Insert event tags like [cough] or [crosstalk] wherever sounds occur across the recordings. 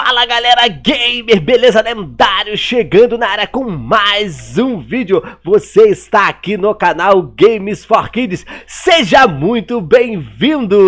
Fala galera gamer, beleza lendário? Chegando na área com mais um vídeo. Você está aqui no canal Games for Kids. Seja muito bem-vindo!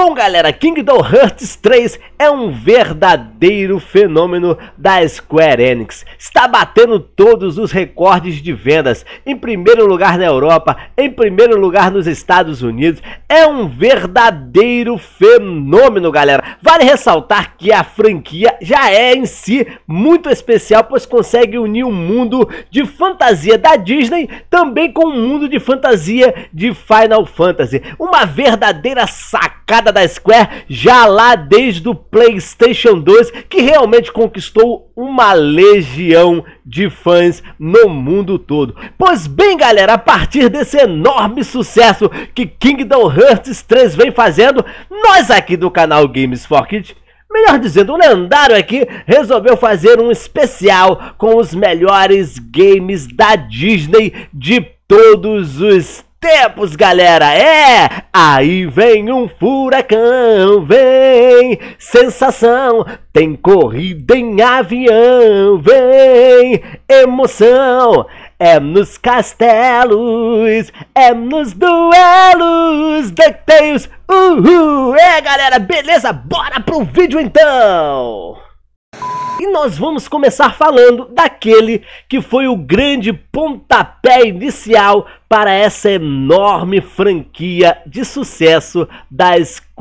Bom galera, Kingdom Hearts 3 é um verdadeiro fenômeno da Square Enix. Está batendo todos os recordes de vendas, em primeiro lugar na Europa, em primeiro lugar nos Estados Unidos. É um verdadeiro fenômeno galera. Vale ressaltar que a franquia já é em si muito especial, pois consegue unir o um mundo de fantasia da Disney também com o um mundo de fantasia de Final Fantasy. Uma verdadeira sacada da Square já lá desde o PlayStation 2, que realmente conquistou uma legião de fãs no mundo todo. Pois bem, galera, a partir desse enorme sucesso que Kingdom Hearts 3 vem fazendo, nós aqui do canal Games for Kids melhor dizendo, o lendário aqui resolveu fazer um especial com os melhores games da Disney de todos os tempos, galera. É! Aí vem um furacão, vem! Sensação, tem corrida em avião, vem! Emoção, é nos castelos, é nos duelos, DuckTales, uhul! É, galera, beleza? Bora pro vídeo então! E nós vamos começar falando daquele que foi o grande pontapé inicial para essa enorme franquia de sucesso da Square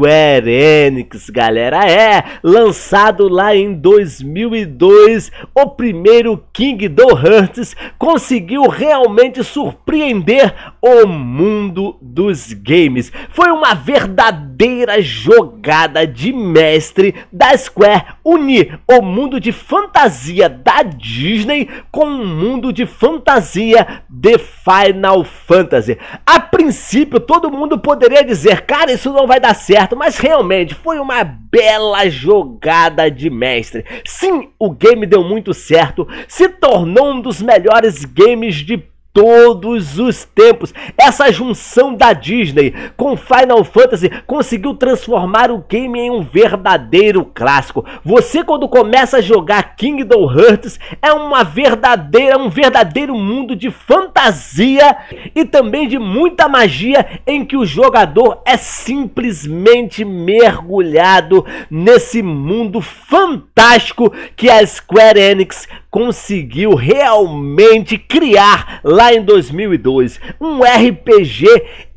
Enix, galera. É, lançado lá em 2002, o primeiro Kingdom Hearts conseguiu realmente surpreender o mundo dos games. Foi uma verdadeira jogada de mestre da Square unir o mundo de fantasia da Disney com o um mundo de fantasia de Final Fantasy. Fantasy. A princípio, todo mundo poderia dizer, cara, isso não vai dar certo, mas realmente foi uma bela jogada de mestre. Sim, o game deu muito certo, se tornou um dos melhores games de todos os tempos. Essa junção da Disney com Final Fantasy conseguiu transformar o game em um verdadeiro clássico. Você quando começa a jogar Kingdom Hearts é uma verdadeira, um verdadeiro mundo de fantasia e também de muita magia em que o jogador é simplesmente mergulhado nesse mundo fantástico que a Square Enix conseguiu realmente criar lá em 2002 um RPG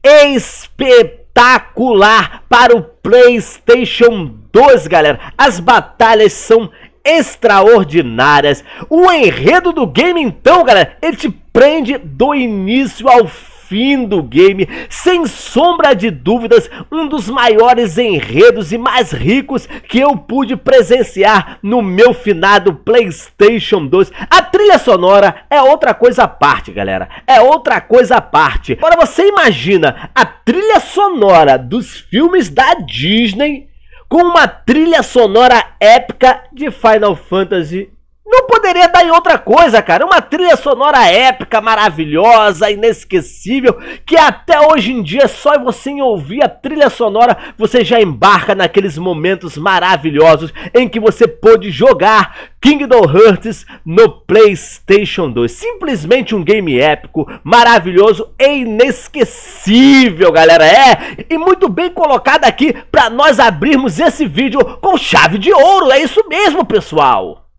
espetacular para o PlayStation 2, galera. As batalhas são extraordinárias. O enredo do game então, galera, ele te prende do início ao fim fim do game, sem sombra de dúvidas, um dos maiores enredos e mais ricos que eu pude presenciar no meu finado PlayStation 2. A trilha sonora é outra coisa à parte, galera. É outra coisa à parte. Agora você imagina a trilha sonora dos filmes da Disney com uma trilha sonora épica de Final Fantasy não poderia dar em outra coisa, cara. Uma trilha sonora épica, maravilhosa, inesquecível, que até hoje em dia é só você em ouvir a trilha sonora você já embarca naqueles momentos maravilhosos em que você pôde jogar Kingdom Hearts no PlayStation 2. Simplesmente um game épico, maravilhoso e inesquecível, galera. É, e muito bem colocado aqui para nós abrirmos esse vídeo com chave de ouro. É isso mesmo, pessoal.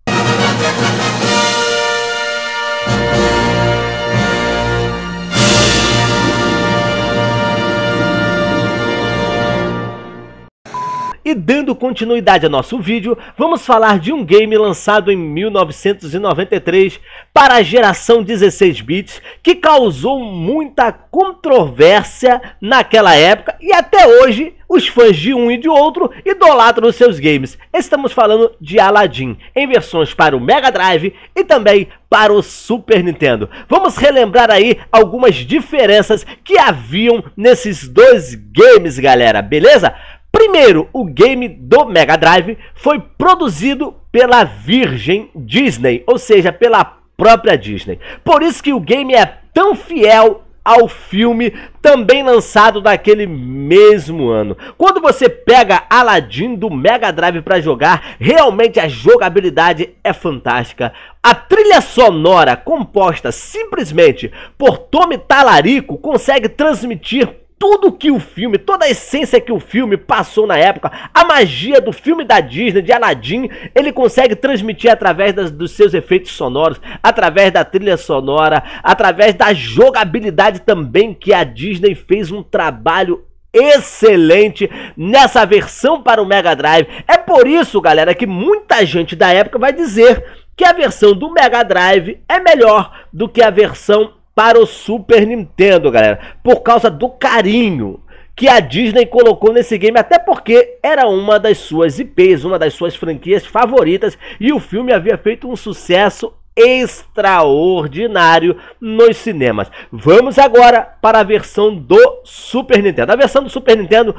E dando continuidade ao nosso vídeo, vamos falar de um game lançado em 1993 para a geração 16 bits que causou muita controvérsia naquela época e até hoje os fãs de um e de outro idolatram os seus games. Estamos falando de Aladdin, em versões para o Mega Drive e também para o Super Nintendo. Vamos relembrar aí algumas diferenças que haviam nesses dois games, galera, beleza? Primeiro, o game do Mega Drive foi produzido pela Virgin Disney, ou seja, pela própria Disney. Por isso que o game é tão fiel ao filme, também lançado daquele mesmo ano. Quando você pega Aladdin do Mega Drive para jogar, realmente a jogabilidade é fantástica. A trilha sonora composta simplesmente por Tommy Talarico consegue transmitir tudo que o filme, toda a essência que o filme passou na época, a magia do filme da Disney, de Aladdin, ele consegue transmitir através das, dos seus efeitos sonoros, através da trilha sonora, através da jogabilidade também, que a Disney fez um trabalho excelente nessa versão para o Mega Drive. É por isso, galera, que muita gente da época vai dizer que a versão do Mega Drive é melhor do que a versão para o Super Nintendo, galera, por causa do carinho que a Disney colocou nesse game, até porque era uma das suas IPs, uma das suas franquias favoritas, e o filme havia feito um sucesso extraordinário nos cinemas. Vamos agora para a versão do Super Nintendo. A versão do Super Nintendo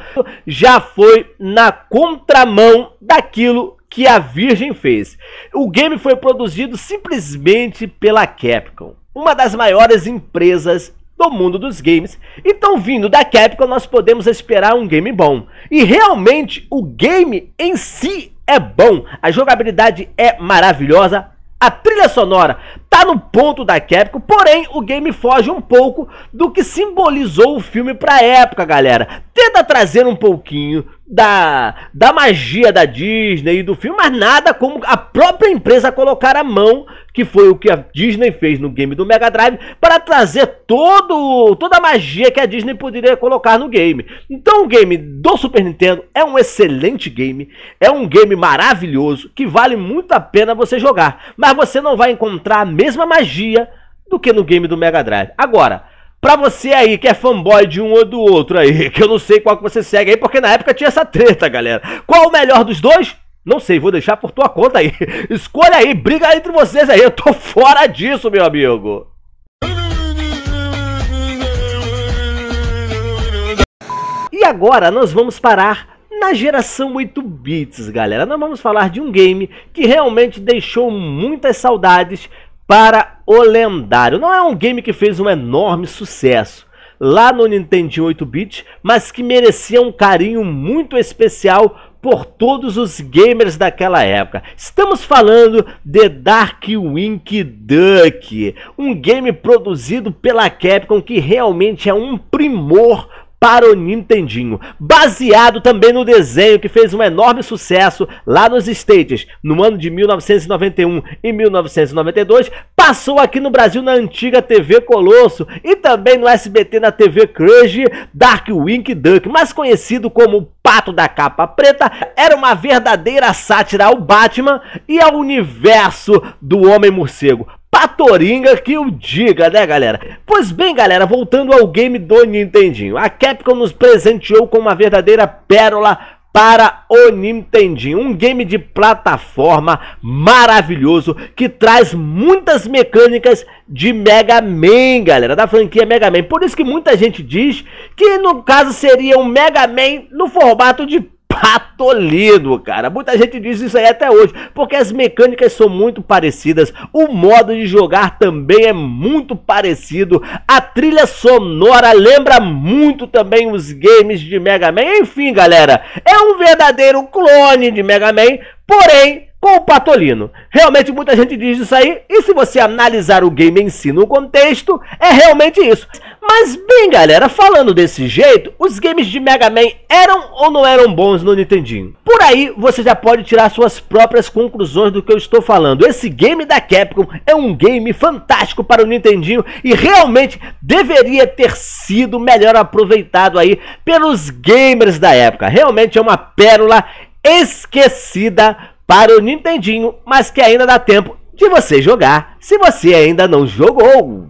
já foi na contramão daquilo que a Virgin fez. O game foi produzido simplesmente pela Capcom uma das maiores empresas do mundo dos games. Então, vindo da Capcom, nós podemos esperar um game bom. E realmente, o game em si é bom. A jogabilidade é maravilhosa. A trilha sonora tá no ponto da Capcom, porém o game foge um pouco do que simbolizou o filme pra época, galera. Tenta trazer um pouquinho da, da magia da Disney e do filme, mas nada como a própria empresa colocar a mão, que foi o que a Disney fez no game do Mega Drive, para trazer todo, toda a magia que a Disney poderia colocar no game. Então o game do Super Nintendo é um excelente game, é um game maravilhoso, que vale muito a pena você jogar, mas você não vai encontrar a mesma magia do que no game do Mega Drive. Agora, Pra você aí que é fanboy de um ou do outro aí, [laughs] que eu não sei qual que você segue aí, porque na época tinha essa treta, galera. Qual o melhor dos dois? Não sei, vou deixar por tua conta aí. [laughs] Escolha aí, briga entre vocês aí, eu tô fora disso, meu amigo. E agora nós vamos parar na geração 8 bits, galera, nós vamos falar de um game que realmente deixou muitas saudades para o lendário. Não é um game que fez um enorme sucesso lá no Nintendo 8-bit, mas que merecia um carinho muito especial por todos os gamers daquela época. Estamos falando de Darkwing Duck, um game produzido pela Capcom que realmente é um primor para o Nintendinho, baseado também no desenho que fez um enorme sucesso lá nos States no ano de 1991 e 1992, passou aqui no Brasil na antiga TV Colosso e também no SBT na TV Dark Darkwing Duck, mais conhecido como Pato da Capa Preta, era uma verdadeira sátira ao Batman e ao universo do Homem-Morcego. Toringa que o diga, né, galera? Pois bem, galera, voltando ao game do Nintendinho. A Capcom nos presenteou com uma verdadeira pérola para o Nintendinho, um game de plataforma maravilhoso que traz muitas mecânicas de Mega Man, galera, da franquia Mega Man. Por isso que muita gente diz que no caso seria um Mega Man no formato de Patolino, cara. Muita gente diz isso aí até hoje, porque as mecânicas são muito parecidas, o modo de jogar também é muito parecido, a trilha sonora lembra muito também os games de Mega Man. Enfim, galera, é um verdadeiro clone de Mega Man, porém com o Patolino. Realmente muita gente diz isso aí, e se você analisar o game em si no contexto, é realmente isso. Mas bem galera, falando desse jeito, os games de Mega Man eram ou não eram bons no Nintendinho? Por aí você já pode tirar suas próprias conclusões do que eu estou falando. Esse game da Capcom é um game fantástico para o Nintendinho e realmente deveria ter sido melhor aproveitado aí pelos gamers da época. Realmente é uma pérola esquecida para o Nintendinho, mas que ainda dá tempo de você jogar, se você ainda não jogou.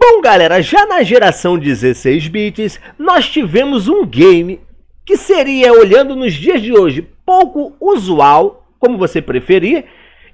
Bom, galera, já na geração 16 bits, nós tivemos um game que seria, olhando nos dias de hoje, pouco usual como você preferir,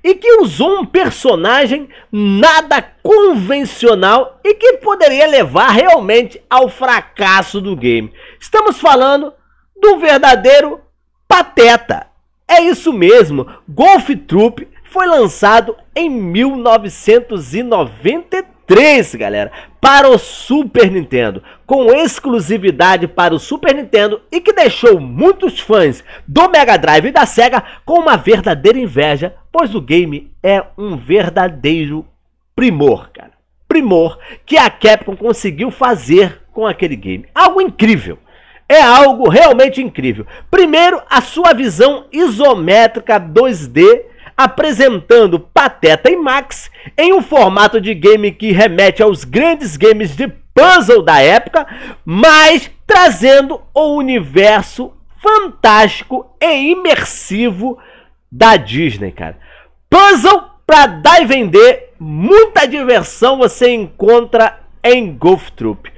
e que usou um personagem nada convencional e que poderia levar realmente ao fracasso do game. Estamos falando do verdadeiro Pateta. É isso mesmo, Golf Troop foi lançado em 1993, galera, para o Super Nintendo, com exclusividade para o Super Nintendo e que deixou muitos fãs do Mega Drive e da Sega com uma verdadeira inveja, pois o game é um verdadeiro primor, cara. Primor que a Capcom conseguiu fazer com aquele game. Algo incrível é algo realmente incrível. Primeiro, a sua visão isométrica 2D apresentando Pateta e Max em um formato de game que remete aos grandes games de puzzle da época, mas trazendo o universo fantástico e imersivo da Disney, cara. Puzzle para dar e vender, muita diversão você encontra em Golf Troop.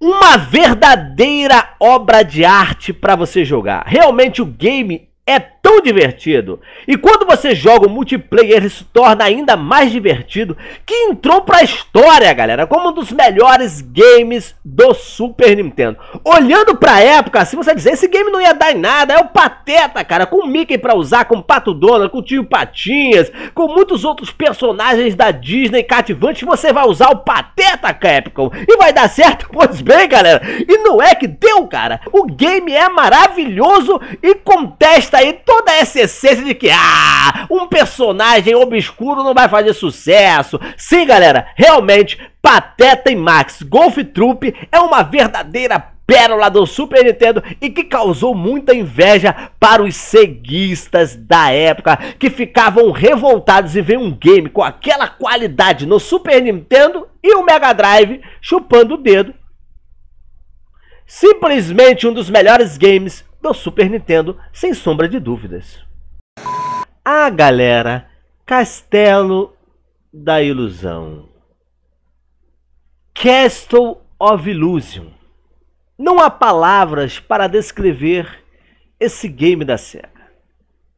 Uma verdadeira obra de arte para você jogar. Realmente o game é tão divertido. E quando você joga o multiplayer, ele se torna ainda mais divertido, que entrou pra história, galera, como um dos melhores games do Super Nintendo. Olhando pra época, se assim, você dizer, esse game não ia dar em nada, é o Pateta, cara, com o Mickey pra usar, com o Pato Donald, com o Tio Patinhas, com muitos outros personagens da Disney cativantes, você vai usar o Pateta, Capcom, e vai dar certo? [laughs] Pois bem, galera, e não é que deu, cara. O game é maravilhoso e contesta tá aí toda essa essência de que, ah, um personagem obscuro não vai fazer sucesso. Sim, galera, realmente, Pateta e Max Golf Troop é uma verdadeira pérola do Super Nintendo e que causou muita inveja para os ceguistas da época, que ficavam revoltados e ver um game com aquela qualidade no Super Nintendo e o Mega Drive chupando o dedo. Simplesmente um dos melhores games do Super Nintendo, sem sombra de dúvidas. Ah, galera, Castelo da Ilusão. Castle of Illusion. Não há palavras para descrever esse game da SEGA.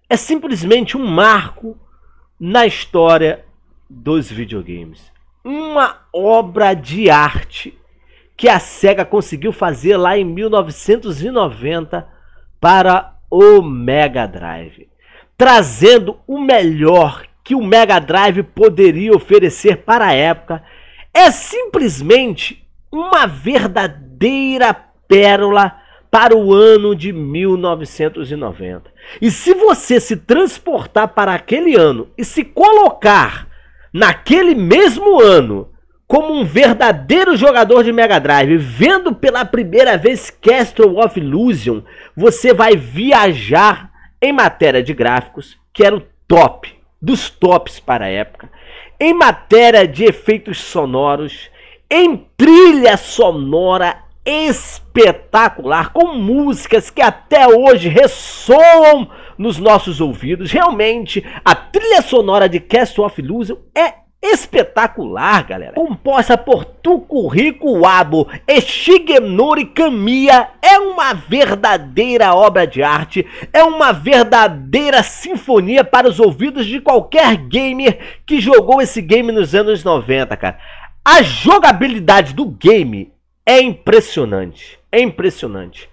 É simplesmente um marco na história dos videogames. Uma obra de arte que a SEGA conseguiu fazer lá em 1990 para o Mega Drive, trazendo o melhor que o Mega Drive poderia oferecer para a época. É simplesmente uma verdadeira pérola para o ano de 1990. E se você se transportar para aquele ano e se colocar naquele mesmo ano como um verdadeiro jogador de Mega Drive, vendo pela primeira vez Castle of Illusion, você vai viajar em matéria de gráficos, que era o top dos tops para a época, em matéria de efeitos sonoros, em trilha sonora espetacular, com músicas que até hoje ressoam nos nossos ouvidos. Realmente, a trilha sonora de Castle of Illusion é espetacular, galera. Composta por Tucuricoabo, Wabo e Shigenori Kamiya, é uma verdadeira obra de arte, é uma verdadeira sinfonia para os ouvidos de qualquer gamer que jogou esse game nos anos 90, cara. A jogabilidade do game é impressionante, é impressionante.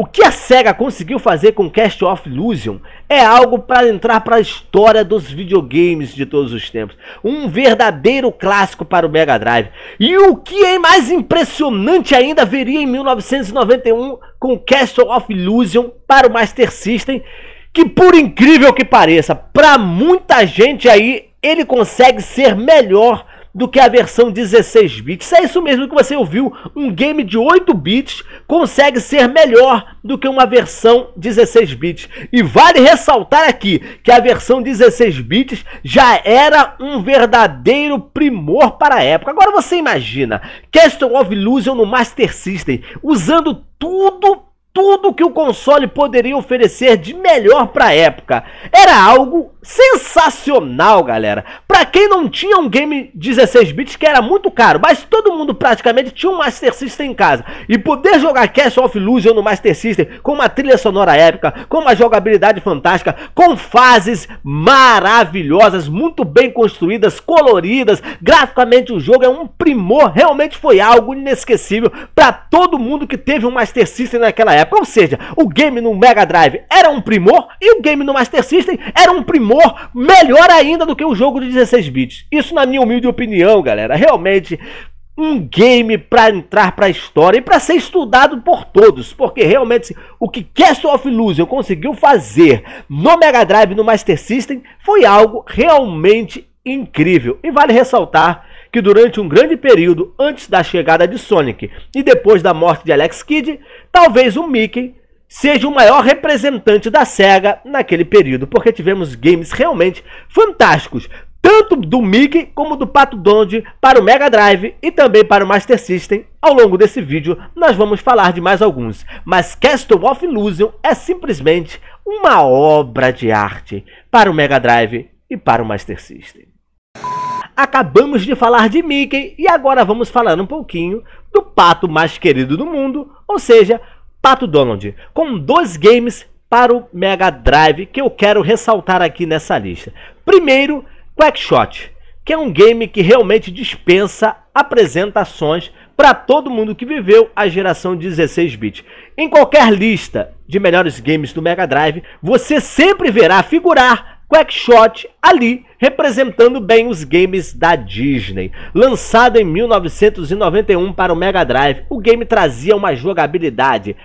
O que a SEGA conseguiu fazer com Cast of Illusion é algo para entrar para a história dos videogames de todos os tempos. Um verdadeiro clássico para o Mega Drive. E o que é mais impressionante ainda viria em 1991 com Castle of Illusion para o Master System, que por incrível que pareça, para muita gente aí ele consegue ser melhor do que a versão 16 bits. É isso mesmo que você ouviu, um game de 8 bits consegue ser melhor do que uma versão 16 bits. E vale ressaltar aqui que a versão 16 bits já era um verdadeiro primor para a época. Agora você imagina Castle of Illusion no Master System, usando tudo tudo que o console poderia oferecer de melhor para a época. Era algo sensacional, galera. Para quem não tinha um game 16 bits que era muito caro, mas todo mundo praticamente tinha um Master System em casa e poder jogar Castle of Illusion no Master System com uma trilha sonora épica, com uma jogabilidade fantástica, com fases maravilhosas, muito bem construídas, coloridas, graficamente o jogo é um primor, realmente foi algo inesquecível para todo mundo que teve um Master System naquela época época. Ou seja, o game no Mega Drive era um primor e o game no Master System era um primor melhor ainda do que o jogo de 16 bits. Isso na minha humilde opinião, galera. Realmente um game para entrar para a história e para ser estudado por todos, porque realmente o que Castle of Illusion conseguiu fazer no Mega Drive, no Master System, foi algo realmente incrível. E vale ressaltar que durante um grande período antes da chegada de Sonic e depois da morte de Alex Kidd, Talvez o Mickey seja o maior representante da SEGA naquele período, porque tivemos games realmente fantásticos, tanto do Mickey como do Pato Donald para o Mega Drive e também para o Master System. Ao longo desse vídeo nós vamos falar de mais alguns, mas Castle of Illusion é simplesmente uma obra de arte para o Mega Drive e para o Master System. Acabamos de falar de Mickey e agora vamos falar um pouquinho do pato mais querido do mundo, ou seja, Pato Donald, com dois games para o Mega Drive que eu quero ressaltar aqui nessa lista. Primeiro, Quackshot, que é um game que realmente dispensa apresentações para todo mundo que viveu a geração 16 bits. Em qualquer lista de melhores games do Mega Drive, você sempre verá figurar Quackshot ali representando bem os games da Disney. Lançado em 1991 para o Mega Drive, o game trazia uma jogabilidade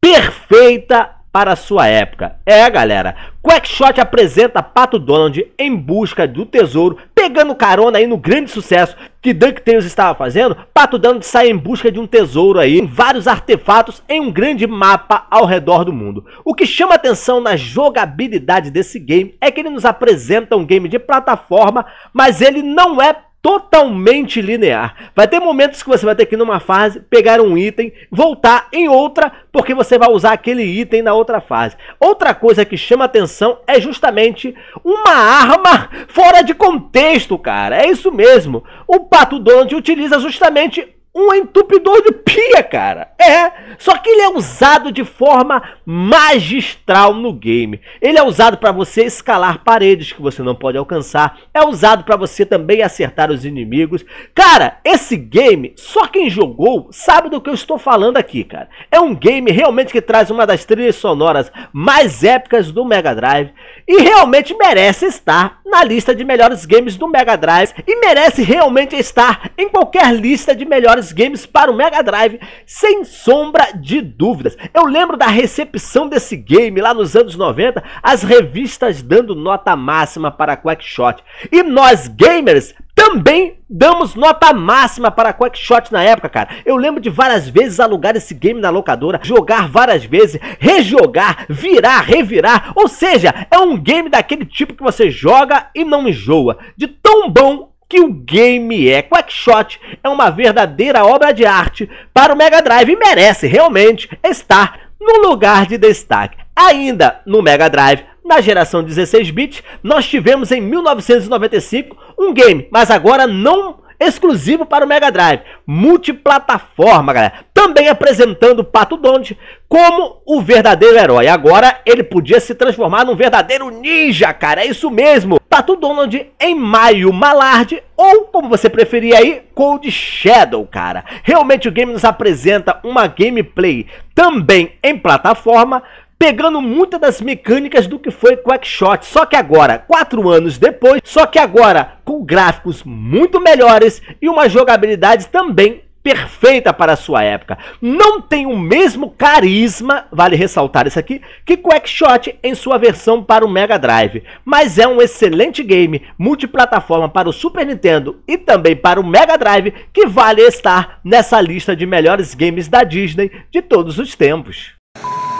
perfeita para sua época. É, galera, Quackshot apresenta Pato Donald em busca do tesouro pegando carona aí no grande sucesso que DuckTales estava fazendo, Pato Donald sai em busca de um tesouro aí, vários artefatos em um grande mapa ao redor do mundo. O que chama atenção na jogabilidade desse game é que ele nos apresenta um game de plataforma, mas ele não é totalmente linear. Vai ter momentos que você vai ter que ir numa fase, pegar um item, voltar em outra, porque você vai usar aquele item na outra fase. Outra coisa que chama atenção é justamente uma arma fora de contexto, cara. É isso mesmo. O Pato Donald utiliza justamente um entupidor de pia, cara. É, só que ele é usado de forma magistral no game. Ele é usado para você escalar paredes que você não pode alcançar, é usado para você também acertar os inimigos. Cara, esse game, só quem jogou sabe do que eu estou falando aqui, cara. É um game realmente que traz uma das trilhas sonoras mais épicas do Mega Drive e realmente merece estar na lista de melhores games do Mega Drive e merece realmente estar em qualquer lista de melhores melhores games para o Mega Drive, sem sombra de dúvidas. Eu lembro da recepção desse game lá nos anos 90, as revistas dando nota máxima para Quackshot. E nós gamers também damos nota máxima para Quackshot na época, cara. Eu lembro de várias vezes alugar esse game na locadora, jogar várias vezes, rejogar, virar, revirar. Ou seja, é um game daquele tipo que você joga e não enjoa. De tão bom que o game é. Quackshot é uma verdadeira obra de arte para o Mega Drive e merece realmente estar no lugar de destaque. Ainda no Mega Drive, na geração 16 bits, nós tivemos em 1995 um game, mas agora não exclusivo para o Mega Drive, multiplataforma, galera. Também apresentando o Pato Donald como o verdadeiro herói. Agora ele podia se transformar num verdadeiro ninja, cara, é isso mesmo. Pato Donald em Maio Malard ou, como você preferir aí, Cold Shadow, cara. Realmente o game nos apresenta uma gameplay também em plataforma pegando muitas das mecânicas do que foi Quackshot, só que agora, quatro anos depois, só que agora com gráficos muito melhores e uma jogabilidade também perfeita para a sua época. Não tem o mesmo carisma, vale ressaltar isso aqui, que Quackshot em sua versão para o Mega Drive, mas é um excelente game multiplataforma para o Super Nintendo e também para o Mega Drive que vale estar nessa lista de melhores games da Disney de todos os tempos.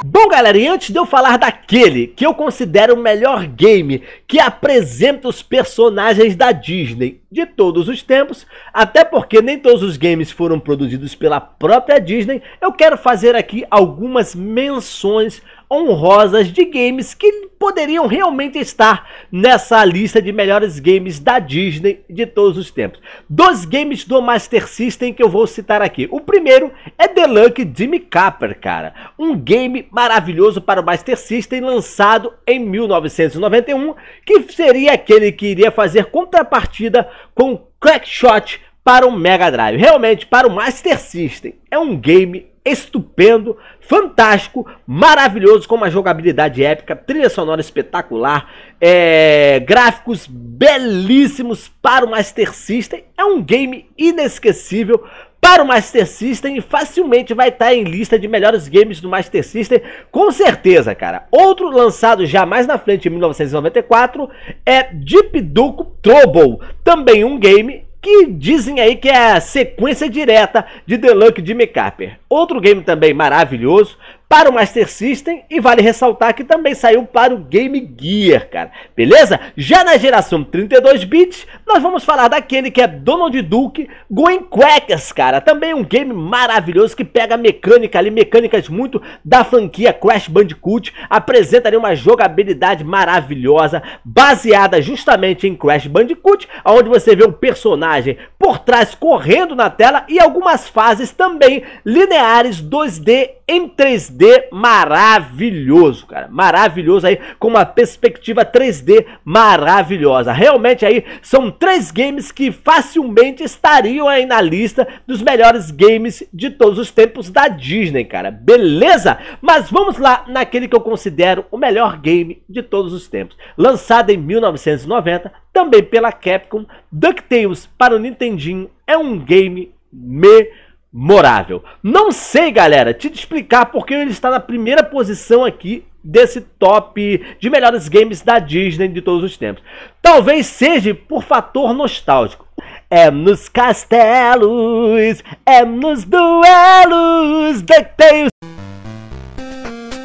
Bom, galera, e antes de eu falar daquele que eu considero o melhor game que apresenta os personagens da Disney de todos os tempos, até porque nem todos os games foram produzidos pela própria Disney, eu quero fazer aqui algumas menções honrosas de games que poderiam realmente estar nessa lista de melhores games da Disney de todos os tempos. Dois games do Master System que eu vou citar aqui. O primeiro é The Lucky Jimmy Capper, cara. Um game maravilhoso para o Master System lançado em 1991, que seria aquele que iria fazer contrapartida com Crackshot para o Mega Drive. Realmente, para o Master System, é um game estupendo, fantástico, maravilhoso, com uma jogabilidade épica, trilha sonora espetacular, é, gráficos belíssimos para o Master System. É um game inesquecível para o Master System e facilmente vai estar em lista de melhores games do Master System, com certeza, cara. Outro lançado já mais na frente, em 1994, é Deep Duke Trouble, também um game que dizem aí que é a sequência direta de The Luck de Carper. Outro game também maravilhoso para o Master System e vale ressaltar que também saiu para o Game Gear, cara. Beleza? Já na geração 32 bits, nós vamos falar daquele que é Donald Duke Going Quackers, cara. Também um game maravilhoso que pega mecânica ali, mecânicas muito da franquia Crash Bandicoot, apresenta ali uma jogabilidade maravilhosa, baseada justamente em Crash Bandicoot, onde você vê um personagem por trás correndo na tela e algumas fases também lineares 2D em 3D 3D maravilhoso, cara. Maravilhoso aí, com uma perspectiva 3D maravilhosa. Realmente aí são três games que facilmente estariam aí na lista dos melhores games de todos os tempos da Disney, cara. Beleza? Mas vamos lá naquele que eu considero o melhor game de todos os tempos. Lançado em 1990, também pela Capcom, DuckTales para o Nintendinho é um game maravilhoso morável. Não sei, galera, te explicar porque ele está na primeira posição aqui desse top de melhores games da Disney de todos os tempos. Talvez seja por fator nostálgico. É nos castelos, é nos duelos, DuckTales.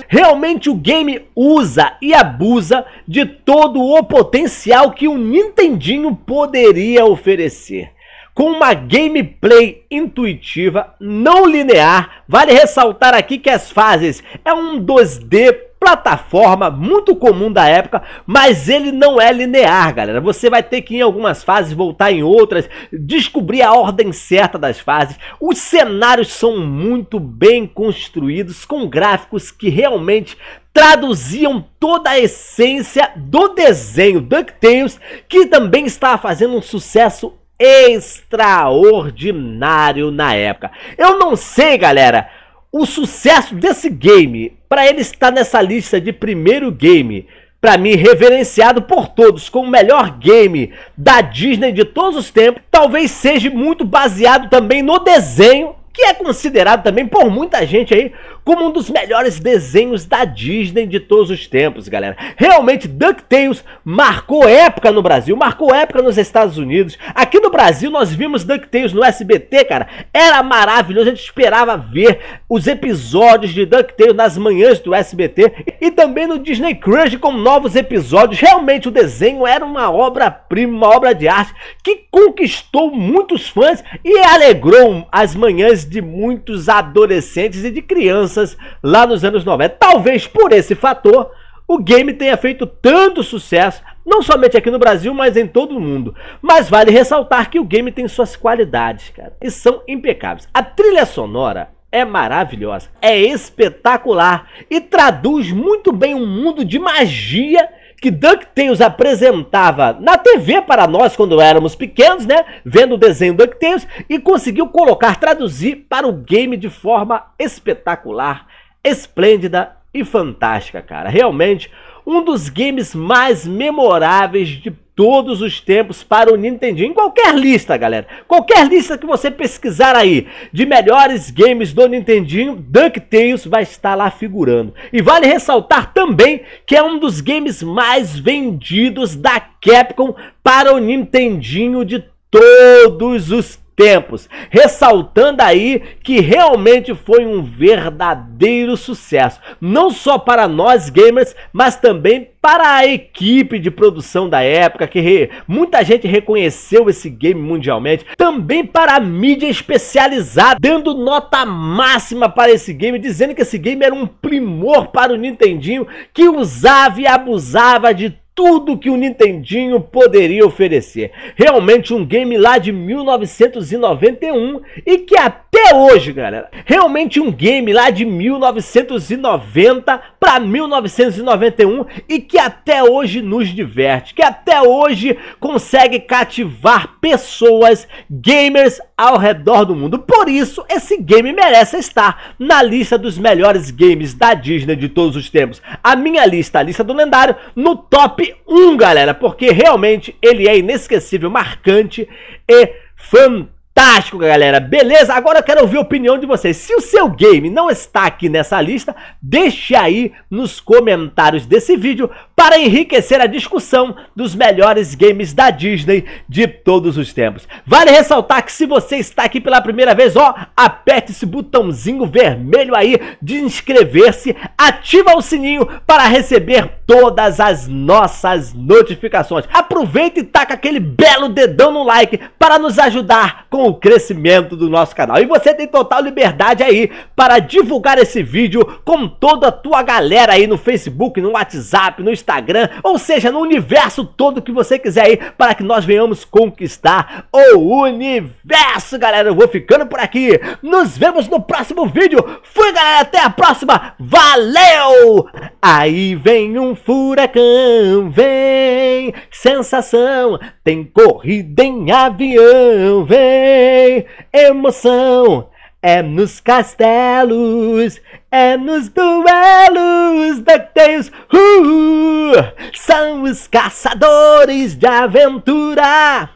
Realmente o game usa e abusa de todo o potencial que o Nintendinho poderia oferecer com uma gameplay intuitiva, não linear. Vale ressaltar aqui que as fases é um 2D plataforma muito comum da época, mas ele não é linear, galera. Você vai ter que ir em algumas fases, voltar em outras, descobrir a ordem certa das fases. Os cenários são muito bem construídos, com gráficos que realmente traduziam toda a essência do desenho DuckTales, que também está fazendo um sucesso extraordinário na época. Eu não sei, galera, o sucesso desse game, para ele estar nessa lista de primeiro game, para mim reverenciado por todos como o melhor game da Disney de todos os tempos, talvez seja muito baseado também no desenho que é considerado também por muita gente aí como um dos melhores desenhos da Disney de todos os tempos, galera. Realmente, DuckTales marcou época no Brasil, marcou época nos Estados Unidos. Aqui no Brasil, nós vimos DuckTales no SBT, cara. Era maravilhoso, a gente esperava ver os episódios de DuckTales nas manhãs do SBT e também no Disney Crush com novos episódios. Realmente, o desenho era uma obra-prima, uma obra de arte que conquistou muitos fãs e alegrou as manhãs de muitos adolescentes e de crianças crianças lá nos anos 90. Talvez por esse fator o game tenha feito tanto sucesso, não somente aqui no Brasil, mas em todo o mundo. Mas vale ressaltar que o game tem suas qualidades, cara, e são impecáveis. A trilha sonora é maravilhosa, é espetacular e traduz muito bem um mundo de magia que DuckTales apresentava na TV para nós quando éramos pequenos, né? Vendo o desenho DuckTales e conseguiu colocar, traduzir para o game de forma espetacular, esplêndida e fantástica, cara. Realmente um dos games mais memoráveis de todos os tempos para o Nintendinho. Qualquer lista, galera. Qualquer lista que você pesquisar aí de melhores games do Nintendinho, DuckTales vai estar lá figurando. E vale ressaltar também que é um dos games mais vendidos da Capcom para o Nintendinho de todos os tempos, ressaltando aí que realmente foi um verdadeiro sucesso, não só para nós gamers, mas também para a equipe de produção da época, que muita gente reconheceu esse game mundialmente, também para a mídia especializada, dando nota máxima para esse game, dizendo que esse game era um primor para o Nintendinho, que usava e abusava de tudo que o Nintendinho poderia oferecer. Realmente um game lá de 1991 e que até hoje, galera, realmente um game lá de 1990 para 1991 e que até hoje nos diverte, que até hoje consegue cativar pessoas, gamers ao redor do mundo. Por isso, esse game merece estar na lista dos melhores games da Disney de todos os tempos. A minha lista, a lista do lendário, no top 1, galera, porque realmente ele é inesquecível, marcante e fantástico Fantástico, galera! Beleza? Agora eu quero ouvir a opinião de vocês. Se o seu game não está aqui nessa lista, deixe aí nos comentários desse vídeo para enriquecer a discussão dos melhores games da Disney de todos os tempos. Vale ressaltar que se você está aqui pela primeira vez, ó, aperte esse botãozinho vermelho aí de inscrever-se, ativa o sininho para receber todas as nossas notificações. Aproveita e taca aquele belo dedão no like para nos ajudar com com o crescimento do nosso canal. E você tem total liberdade aí para divulgar esse vídeo com toda a tua galera aí no Facebook, no WhatsApp, no Instagram, ou seja, no universo todo que você quiser aí para que nós venhamos conquistar o universo, galera. Eu vou ficando por aqui. Nos vemos no próximo vídeo. Fui, galera. Até a próxima. Valeu! Aí vem um furacão, vem sensação. Tem corrida em avião, vem emoção. É nos castelos, é nos duelos, DuckTales, uh, são os caçadores de aventura.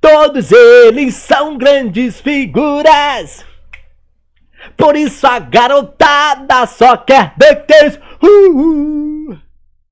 Todos eles são grandes figuras. Por isso a garotada só quer DuckTales, uh, uh.